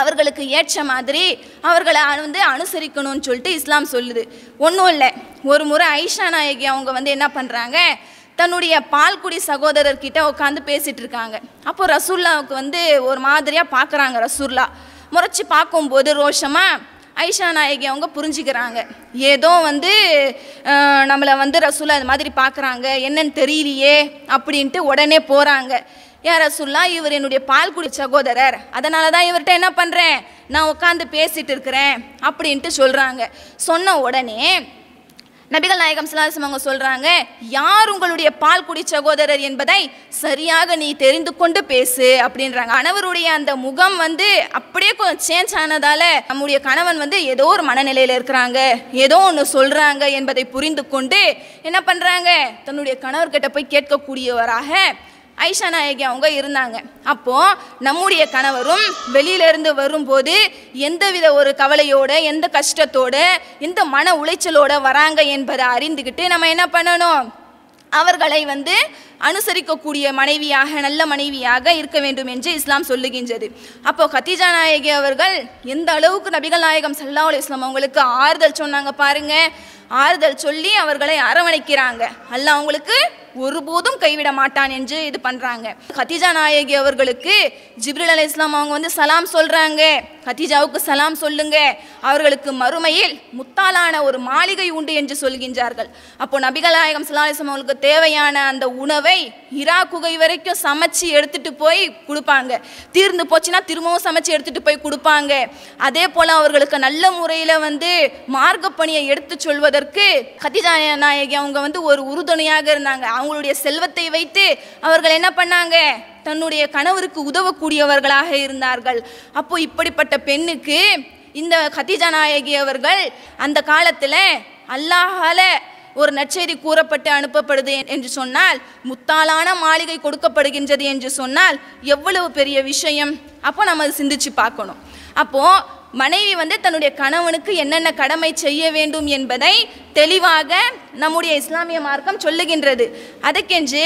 அவர்களுக்கு ஏற்ற மாதிரி அவர்களை வந்து அனுசரிக்கணும்னு சொல்லிட்டு இஸ்லாம் சொல்லுது ஒன்றும் இல்லை ஒரு முறை ஐஷா நாயகி அவங்க வந்து என்ன பண்ணுறாங்க தன்னுடைய பால்குடி சகோதரர்கிட்ட உட்காந்து பேசிகிட்டு இருக்காங்க அப்போது ரசூல்லாவுக்கு வந்து ஒரு மாதிரியாக பார்க்குறாங்க ரசூல்லா முறைச்சி பார்க்கும்போது ரோஷமாக ஐஷா நாயகி அவங்க புரிஞ்சுக்கிறாங்க ஏதோ வந்து நம்மளை வந்து ரசூலா அது மாதிரி பார்க்குறாங்க என்னன்னு தெரியலையே அப்படின்ட்டு உடனே போகிறாங்க யார் சொல்லா இவர் என்னுடைய பால் குடி சகோதரர் அதனால தான் இவர்கிட்ட என்ன பண்ணுறேன் நான் உட்காந்து பேசிகிட்டு இருக்கிறேன் அப்படின்ட்டு சொல்கிறாங்க சொன்ன உடனே நபிகள் நாயகம் சிலாசம் அவங்க சொல்கிறாங்க யார் உங்களுடைய பால் குடி சகோதரர் என்பதை சரியாக நீ தெரிந்து கொண்டு பேசு அப்படின்றாங்க கணவருடைய அந்த முகம் வந்து அப்படியே கொஞ்சம் சேஞ்ச் ஆனதால் நம்முடைய கணவன் வந்து ஏதோ ஒரு மனநிலையில் இருக்கிறாங்க ஏதோ ஒன்று சொல்கிறாங்க என்பதை புரிந்து கொண்டு என்ன பண்ணுறாங்க தன்னுடைய கணவர்கிட்ட போய் கேட்கக்கூடியவராக ஐஷா நாயகி அவங்க இருந்தாங்க அப்போது நம்முடைய கணவரும் வெளியிலேருந்து வரும்போது எந்தவித ஒரு கவலையோட எந்த கஷ்டத்தோட எந்த மன உளைச்சலோட வராங்க என்பதை அறிந்துக்கிட்டு நம்ம என்ன பண்ணணும் அவர்களை வந்து அனுசரிக்கக்கூடிய மனைவியாக நல்ல மனைவியாக இருக்க வேண்டும் என்று இஸ்லாம் சொல்லுகின்றது அப்போ கத்திஜா நாயகி அவர்கள் எந்த அளவுக்கு நபிகள் நாயகம் சல்லா இஸ்லாம் அவங்களுக்கு ஆறுதல் சொன்னாங்க பாருங்கள் ஆறுதல் சொல்லி அவர்களை அரவணைக்கிறாங்க அல்ல அவங்களுக்கு ஒருபோதும் கைவிட மாட்டான் என்று இது பண்ணுறாங்க கத்திஜா நாயகி அவர்களுக்கு ஜிப்ரல் அலி இஸ்லாம் அவங்க வந்து சலாம் சொல்கிறாங்க கத்திஜாவுக்கு சலாம் சொல்லுங்க அவர்களுக்கு மறுமையில் முத்தாலான ஒரு மாளிகை உண்டு என்று சொல்கின்றார்கள் அப்போ நபிகலாயகம் சலாலிசம் அவங்களுக்கு தேவையான அந்த உணவை இரா குகை வரைக்கும் சமைச்சு எடுத்துட்டு போய் கொடுப்பாங்க தீர்ந்து போச்சுன்னா திரும்பவும் சமைச்சு எடுத்துட்டு போய் கொடுப்பாங்க அதே போல் அவர்களுக்கு நல்ல முறையில் வந்து மார்க்க பணியை எடுத்து சொல்வது செல்வதற்கு கதிஜா நாயகி அவங்க வந்து ஒரு உறுதுணையாக இருந்தாங்க அவங்களுடைய செல்வத்தை வைத்து அவர்கள் என்ன பண்ணாங்க தன்னுடைய கணவருக்கு உதவக்கூடியவர்களாக இருந்தார்கள் அப்போ இப்படிப்பட்ட பெண்ணுக்கு இந்த கதிஜா நாயகி அவர்கள் அந்த காலத்தில் அல்லாஹால ஒரு நச்செய்தி கூறப்பட்டு அனுப்பப்படுது என்று சொன்னால் முத்தாளான மாளிகை கொடுக்கப்படுகின்றது என்று சொன்னால் எவ்வளவு பெரிய விஷயம் அப்போ நம்ம அதை சிந்திச்சு பார்க்கணும் அப்போது மனைவி வந்து தன்னுடைய கணவனுக்கு என்னென்ன கடமை செய்ய வேண்டும் என்பதை தெளிவாக நம்முடைய இஸ்லாமிய மார்க்கம் சொல்லுகின்றது அதுக்கென்று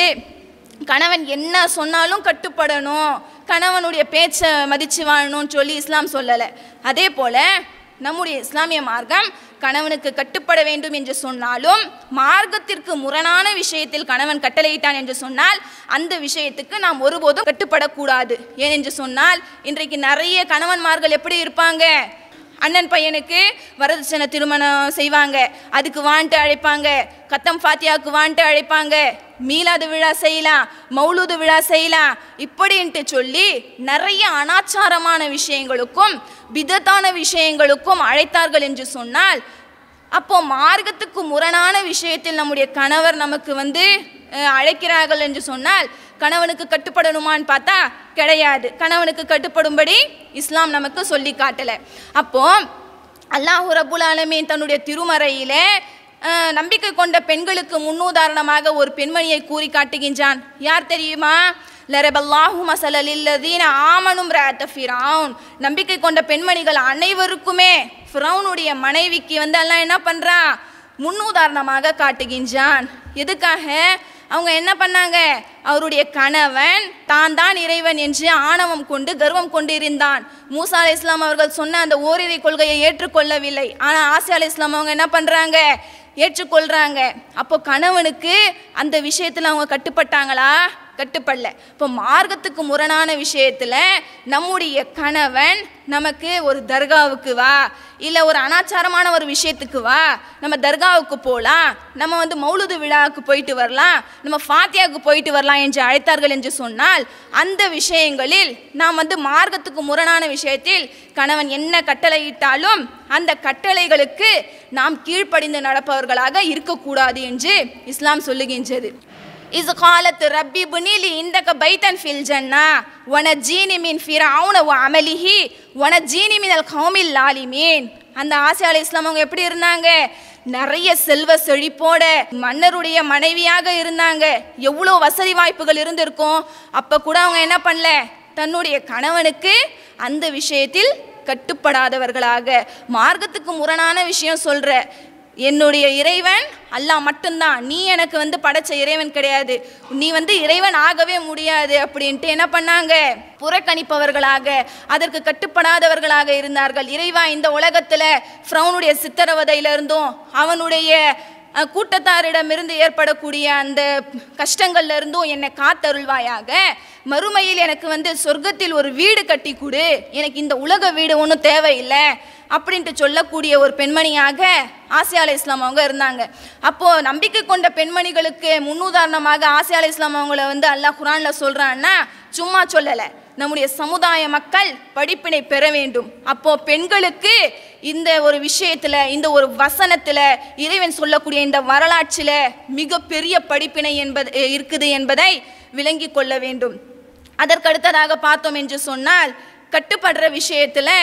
கணவன் என்ன சொன்னாலும் கட்டுப்படணும் கணவனுடைய பேச்சை மதித்து வாழணும்னு சொல்லி இஸ்லாம் சொல்லலை அதே போல் நம்முடைய இஸ்லாமிய மார்க்கம் கணவனுக்கு கட்டுப்பட வேண்டும் என்று சொன்னாலும் மார்க்கத்திற்கு முரணான விஷயத்தில் கணவன் கட்டளையிட்டான் என்று சொன்னால் அந்த விஷயத்துக்கு நாம் ஒருபோதும் கட்டுப்படக்கூடாது ஏனென்று சொன்னால் இன்றைக்கு நிறைய கணவன்மார்கள் எப்படி இருப்பாங்க அண்ணன் பையனுக்கு வரதட்சணை திருமணம் செய்வாங்க அதுக்கு வான்ட்டு அழைப்பாங்க கத்தம் ஃபாத்தியாவுக்கு வான்ட்டு அழைப்பாங்க மீலாது விழா செய்யலாம் மௌலூது விழா செய்யலாம் இப்படின்ட்டு சொல்லி நிறைய அனாச்சாரமான விஷயங்களுக்கும் விதத்தான விஷயங்களுக்கும் அழைத்தார்கள் என்று சொன்னால் அப்போ மார்க்கத்துக்கு முரணான விஷயத்தில் நம்முடைய கணவர் நமக்கு வந்து அழைக்கிறார்கள் என்று சொன்னால் கணவனுக்கு கட்டுப்படணுமான்னு பார்த்தா கிடையாது கணவனுக்கு கட்டுப்படும்படி இஸ்லாம் நமக்கு சொல்லி காட்டலை அப்போ அல்லாஹு ரபுல் ஆலமீன் தன்னுடைய திருமறையிலே நம்பிக்கை கொண்ட பெண்களுக்கு முன்னுதாரணமாக ஒரு பெண்மணியை கூறி காட்டுகின்றான் யார் தெரியுமா லரபல்லாஹு மசலலில்லதீன ஆமனும் ரத்த ஃபிரவுன் நம்பிக்கை கொண்ட பெண்மணிகள் அனைவருக்குமே ஃபிரவுனுடைய மனைவிக்கு வந்து எல்லாம் என்ன பண்ணுறான் முன்னுதாரணமாக காட்டுகின்றான் எதுக்காக அவங்க என்ன பண்ணாங்க அவருடைய கணவன் தான் தான் இறைவன் என்று ஆணவம் கொண்டு கர்வம் கொண்டிருந்தான் மூசா அலி இஸ்லாம் அவர்கள் சொன்ன அந்த ஓரிரை கொள்கையை ஏற்றுக்கொள்ளவில்லை ஆனால் ஆசியா அலி இஸ்லாம் அவங்க என்ன பண்ணுறாங்க ஏற்றுக்கொள்கிறாங்க அப்போ கணவனுக்கு அந்த விஷயத்தில் அவங்க கட்டுப்பட்டாங்களா கட்டுப்படல இப்போ மார்க்கத்துக்கு முரணான விஷயத்தில் நம்முடைய கணவன் நமக்கு ஒரு தர்காவுக்கு வா இல்லை ஒரு அனாச்சாரமான ஒரு விஷயத்துக்கு வா நம்ம தர்காவுக்கு போகலாம் நம்ம வந்து மௌலுது விழாவுக்கு போயிட்டு வரலாம் நம்ம ஃபாத்தியாவுக்கு போயிட்டு வரலாம் என்று அழைத்தார்கள் என்று சொன்னால் அந்த விஷயங்களில் நாம் வந்து மார்க்கத்துக்கு முரணான விஷயத்தில் கணவன் என்ன கட்டளையிட்டாலும் அந்த கட்டளைகளுக்கு நாம் கீழ்ப்படிந்து நடப்பவர்களாக இருக்கக்கூடாது என்று இஸ்லாம் சொல்லுகின்றது இது காலத்து ரப்பி புனிலி இந்தக்க பைத்தன் ஃபில் ஜன்னா உன ஜீனி மீன் ஃபிர அவன அமலிஹி ஒன ஜீனி மீனல் கௌமில் லாலி மீன் அந்த ஆசியால் இஸ்லாம் அவங்க எப்படி இருந்தாங்க நிறைய செல்வ செழிப்போட மன்னருடைய மனைவியாக இருந்தாங்க எவ்வளோ வசதி வாய்ப்புகள் இருந்திருக்கும் அப்போ கூட அவங்க என்ன பண்ணல தன்னுடைய கணவனுக்கு அந்த விஷயத்தில் கட்டுப்படாதவர்களாக மார்க்கத்துக்கு முரணான விஷயம் சொல்கிற என்னுடைய இறைவன் அல்லாஹ் மட்டும்தான் நீ எனக்கு வந்து படைச்ச இறைவன் கிடையாது நீ வந்து இறைவன் ஆகவே முடியாது அப்படின்ட்டு என்ன பண்ணாங்க புறக்கணிப்பவர்களாக அதற்கு கட்டுப்படாதவர்களாக இருந்தார்கள் இறைவா இந்த உலகத்தில் ஃப்ரௌனுடைய சித்தரவதையிலிருந்தும் அவனுடைய கூட்டத்தாரிடமிருந்து ஏற்படக்கூடிய அந்த கஷ்டங்கள்ல இருந்தும் என்னை காத்தருள்வாயாக மறுமையில் எனக்கு வந்து சொர்க்கத்தில் ஒரு வீடு கட்டி கொடு எனக்கு இந்த உலக வீடு ஒன்றும் தேவையில்லை அப்படின்ட்டு சொல்லக்கூடிய ஒரு பெண்மணியாக ஆசியா இஸ்லாம் அவங்க இருந்தாங்க அப்போது நம்பிக்கை கொண்ட பெண்மணிகளுக்கு முன்னுதாரணமாக ஆசியா இஸ்லாம் அவங்கள வந்து அல்லாஹ் குரானில் சொல்கிறான்னா சும்மா சொல்லலை நம்முடைய சமுதாய மக்கள் படிப்பினை பெற வேண்டும் அப்போது பெண்களுக்கு இந்த ஒரு விஷயத்தில் இந்த ஒரு வசனத்தில் இறைவன் சொல்லக்கூடிய இந்த வரலாற்றில் மிகப்பெரிய படிப்பினை என்பது இருக்குது என்பதை விளங்கி கொள்ள வேண்டும் அதற்கடுத்ததாக பார்த்தோம் என்று சொன்னால் கட்டுப்படுற விஷயத்தில்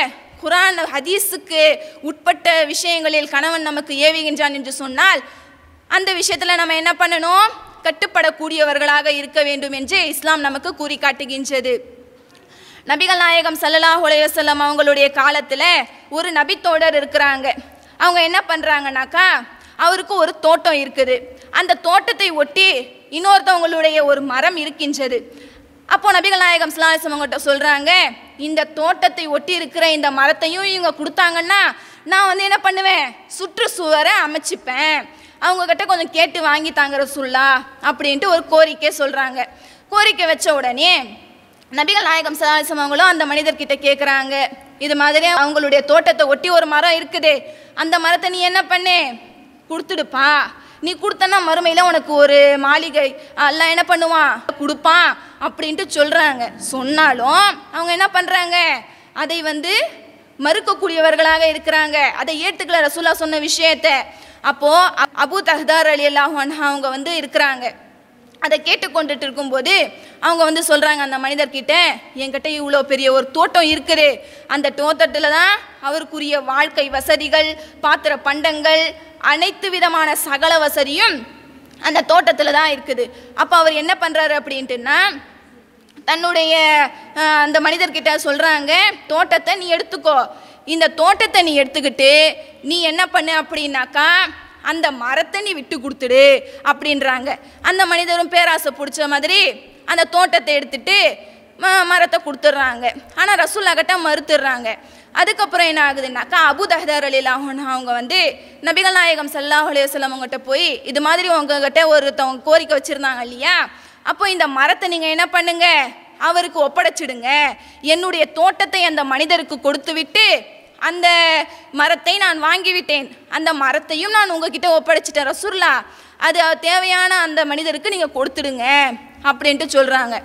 குரான் ஹதீஸுக்கு உட்பட்ட விஷயங்களில் கணவன் நமக்கு ஏவுகின்றான் என்று சொன்னால் அந்த விஷயத்தில் நம்ம என்ன பண்ணணும் கட்டுப்படக்கூடியவர்களாக இருக்க வேண்டும் என்று இஸ்லாம் நமக்கு கூறி காட்டுகின்றது நபிகள் நாயகம் சல்லலா உலகம் அவங்களுடைய காலத்தில் ஒரு நபித்தோடர் இருக்கிறாங்க அவங்க என்ன பண்ணுறாங்கனாக்கா அவருக்கு ஒரு தோட்டம் இருக்குது அந்த தோட்டத்தை ஒட்டி இன்னொருத்தவங்களுடைய ஒரு மரம் இருக்கின்றது அப்போ நபிகள் நாயகம் சிலாசம் அவங்ககிட்ட சொல்கிறாங்க இந்த தோட்டத்தை ஒட்டி இருக்கிற இந்த மரத்தையும் இவங்க கொடுத்தாங்கன்னா நான் வந்து என்ன பண்ணுவேன் சுற்றுச்சுவரை அமைச்சிப்பேன் அவங்கக்கிட்ட கொஞ்சம் கேட்டு வாங்கி தாங்குற சொல்லா அப்படின்ட்டு ஒரு கோரிக்கை சொல்கிறாங்க கோரிக்கை வச்ச உடனே நபிகள் நாயகம் சதாசம் அவங்களும் அந்த மனிதர்கிட்ட கேட்குறாங்க இது மாதிரி அவங்களுடைய தோட்டத்தை ஒட்டி ஒரு மரம் இருக்குதே அந்த மரத்தை நீ என்ன பண்ணே கொடுத்துடுப்பா நீ கொடுத்தனா மறுமையில் உனக்கு ஒரு மாளிகை எல்லாம் என்ன பண்ணுவான் கொடுப்பான் அப்படின்ட்டு சொல்கிறாங்க சொன்னாலும் அவங்க என்ன பண்ணுறாங்க அதை வந்து மறுக்கக்கூடியவர்களாக இருக்கிறாங்க அதை ஏற்றுக்கல ரசூலா சொன்ன விஷயத்த அப்போது அபு தஹ்தார் அலி அல்லாஹ் அவங்க வந்து இருக்கிறாங்க அதை கேட்டுக்கொண்டுட்டு இருக்கும்போது அவங்க வந்து சொல்கிறாங்க அந்த மனிதர்கிட்ட என்கிட்ட இவ்வளோ பெரிய ஒரு தோட்டம் இருக்குது அந்த தோட்டத்தில் தான் அவருக்குரிய வாழ்க்கை வசதிகள் பாத்திர பண்டங்கள் அனைத்து விதமான சகல வசதியும் அந்த தோட்டத்தில் தான் இருக்குது அப்போ அவர் என்ன பண்ணுறாரு அப்படின்ட்டுன்னா தன்னுடைய அந்த மனிதர்கிட்ட சொல்கிறாங்க தோட்டத்தை நீ எடுத்துக்கோ இந்த தோட்டத்தை நீ எடுத்துக்கிட்டு நீ என்ன பண்ணு அப்படின்னாக்கா அந்த மரத்தை நீ விட்டு கொடுத்துடு அப்படின்றாங்க அந்த மனிதரும் பேராசை பிடிச்ச மாதிரி அந்த தோட்டத்தை எடுத்துட்டு ம மரத்தை கொடுத்துட்றாங்க ஆனால் ரசூல்லாகிட்ட மறுத்துடுறாங்க அதுக்கப்புறம் என்ன ஆகுதுன்னாக்கா அபு தஹதார் அலிலாஹன் அவங்க வந்து நபிகள் நாயகம் சல்லாஹ் அலையம் அவங்ககிட்ட போய் இது மாதிரி உங்ககிட்ட ஒருத்தவங்க கோரிக்கை வச்சுருந்தாங்க இல்லையா அப்போ இந்த மரத்தை நீங்கள் என்ன பண்ணுங்க அவருக்கு ஒப்படைச்சிடுங்க என்னுடைய தோட்டத்தை அந்த மனிதருக்கு கொடுத்து விட்டு அந்த மரத்தை நான் வாங்கிவிட்டேன் அந்த மரத்தையும் நான் உங்ககிட்ட ஒப்படைச்சிட்டேன் ரசூல்லா அது தேவையான அந்த மனிதருக்கு நீங்கள் கொடுத்துடுங்க அப்படின்ட்டு சொல்கிறாங்க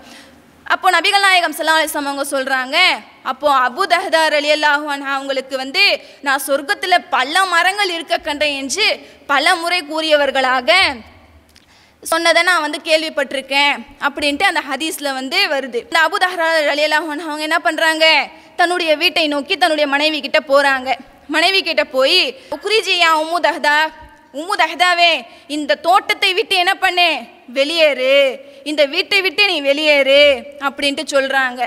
அப்போ நபிகள் நாயகம் சல்லா அவங்க சொல்கிறாங்க அப்போது அபு தஹதார் அலி அல்லாஹான் அவங்களுக்கு வந்து நான் சொர்க்கத்தில் பல மரங்கள் இருக்க கண்டேன் என்று பல முறை கூறியவர்களாக சொன்னதை நான் வந்து கேள்விப்பட்டிருக்கேன் அப்படின்ட்டு அந்த ஹதீஸில் வந்து வருது இந்த தஹரா அலியலாஹன் அவங்க என்ன பண்ணுறாங்க தன்னுடைய வீட்டை நோக்கி தன்னுடைய மனைவி கிட்ட போகிறாங்க மனைவி கிட்ட போய் குரிஜியா உம்மு தஹ்தா உம்மு தஹ்தாவே இந்த தோட்டத்தை விட்டு என்ன பண்ணு வெளியேறு இந்த வீட்டை விட்டு நீ வெளியேறு அப்படின்ட்டு சொல்கிறாங்க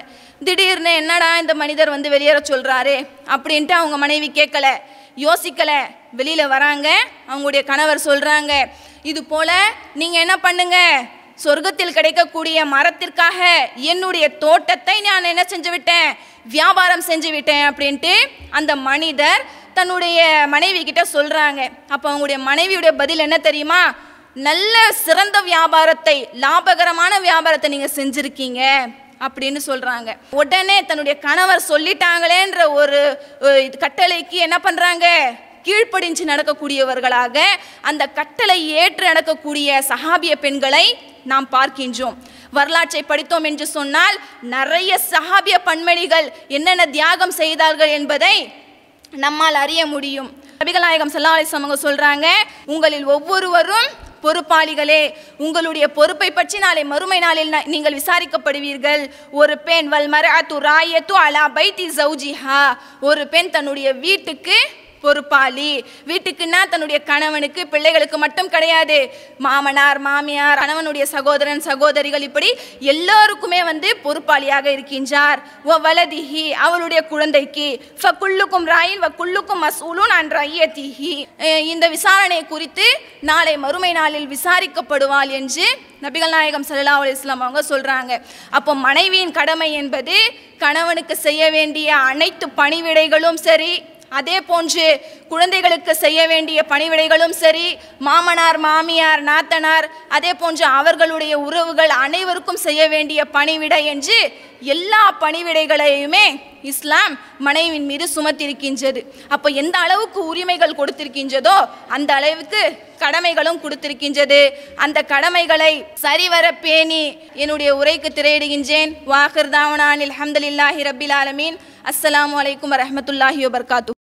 திடீர்னு என்னடா இந்த மனிதர் வந்து வெளியேற சொல்கிறாரு அப்படின்ட்டு அவங்க மனைவி கேட்கல யோசிக்கலை வெளியில் வராங்க அவங்களுடைய கணவர் சொல்கிறாங்க இது போல் நீங்கள் என்ன பண்ணுங்கள் சொர்க்கத்தில் கிடைக்கக்கூடிய மரத்திற்காக என்னுடைய தோட்டத்தை நான் என்ன செஞ்சு விட்டேன் வியாபாரம் செஞ்சு விட்டேன் அப்படின்ட்டு அந்த மனிதர் தன்னுடைய மனைவி கிட்ட சொல்கிறாங்க அப்போ அவங்களுடைய மனைவியுடைய பதில் என்ன தெரியுமா நல்ல சிறந்த வியாபாரத்தை லாபகரமான வியாபாரத்தை நீங்கள் செஞ்சுருக்கீங்க அப்படின்னு சொல்கிறாங்க உடனே தன்னுடைய கணவர் சொல்லிட்டாங்களேன்ற ஒரு கட்டளைக்கு என்ன பண்ணுறாங்க கீழ்ப்படிஞ்சு நடக்கக்கூடியவர்களாக அந்த கட்டளை ஏற்று நடக்கக்கூடிய சஹாபிய பெண்களை நாம் பார்க்கின்றோம் வரலாற்றை படித்தோம் என்று சொன்னால் நிறைய சஹாபிய பண்மணிகள் என்னென்ன தியாகம் செய்தார்கள் என்பதை நம்மால் அறிய முடியும் நபிகள் நாயகம் சல்லா அலிஸ்லாம் சொல்றாங்க உங்களில் ஒவ்வொருவரும் பொறுப்பாளிகளே உங்களுடைய பொறுப்பை பற்றி நாளை மறுமை நாளில் நீங்கள் விசாரிக்கப்படுவீர்கள் ஒரு பெண் வல் ராயத்து அலா பைத்தி ஜவுஜிஹா ஒரு பெண் தன்னுடைய வீட்டுக்கு பொறுப்பாளி வீட்டுக்குன்னா தன்னுடைய கணவனுக்கு பிள்ளைகளுக்கு மட்டும் கிடையாது மாமனார் மாமியார் கணவனுடைய சகோதரன் சகோதரிகள் இப்படி எல்லாருக்குமே வந்து பொறுப்பாளியாக இருக்கின்றார் ஓ வலதிஹி அவளுடைய குழந்தைக்கு ஃப குல்லுக்கும் ராயின் வ குல்லுக்கும் மசூலும் நான் தீஹி இந்த விசாரணை குறித்து நாளை மறுமை நாளில் விசாரிக்கப்படுவாள் என்று நபிகள் நாயகம் சல்லா அலி இஸ்லாம் அவங்க சொல்கிறாங்க அப்போ மனைவியின் கடமை என்பது கணவனுக்கு செய்ய வேண்டிய அனைத்து பணிவிடைகளும் சரி அதே போன்று குழந்தைகளுக்கு செய்ய வேண்டிய பணிவிடைகளும் சரி மாமனார் மாமியார் நாத்தனார் அதே போன்று அவர்களுடைய உறவுகள் அனைவருக்கும் செய்ய வேண்டிய பணிவிடை என்று எல்லா பணிவிடைகளையுமே இஸ்லாம் மனைவின் மீது சுமத்திருக்கின்றது அப்போ எந்த அளவுக்கு உரிமைகள் கொடுத்திருக்கின்றதோ அந்த அளவுக்கு கடமைகளும் கொடுத்திருக்கின்றது அந்த கடமைகளை சரிவர பேணி என்னுடைய உரைக்கு திரையிடுகின்றேன் வாஹர் தாவனானில் ஹம்தலில்லாஹி ரபில் ஆலமீன் அஸ்லாம் வலைக்கம் வரமத்துல்லாஹி வபர்காத்து